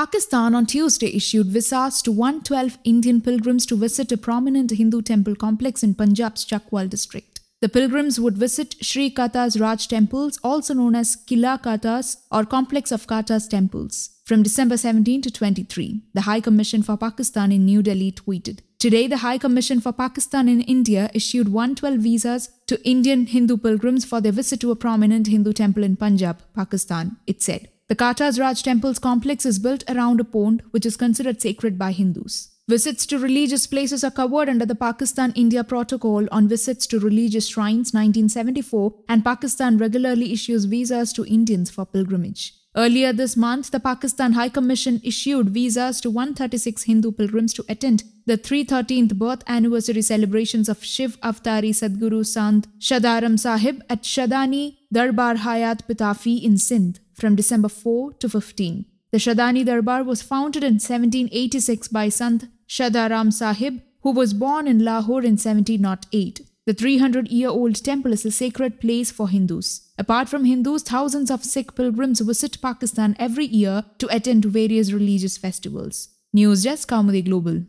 Pakistan on Tuesday issued visas to 112 Indian pilgrims to visit a prominent Hindu temple complex in Punjab's Chakwal district. The pilgrims would visit Sri Kata's Raj temples, also known as Killa Katas or Complex of Katas temples, from December 17 to 23. The High Commission for Pakistan in New Delhi tweeted Today, the High Commission for Pakistan in India issued 112 visas to Indian Hindu pilgrims for their visit to a prominent Hindu temple in Punjab, Pakistan, it said. The Katas Raj temple's complex is built around a pond which is considered sacred by Hindus. Visits to religious places are covered under the Pakistan India Protocol on Visits to Religious Shrines 1974, and Pakistan regularly issues visas to Indians for pilgrimage. Earlier this month, the Pakistan High Commission issued visas to 136 Hindu pilgrims to attend the 313th birth anniversary celebrations of Shiv Avtari Sadguru Sant Shadaram Sahib at Shadani Darbar Hayat Pitafi in Sindh from December 4 to 15. The Shadani Darbar was founded in 1786 by Sant Shadaram Sahib, who was born in Lahore in 1708. The 300 year old temple is a sacred place for Hindus. Apart from Hindus, thousands of Sikh pilgrims visit Pakistan every year to attend various religious festivals. News Desk, Kaumudi Global.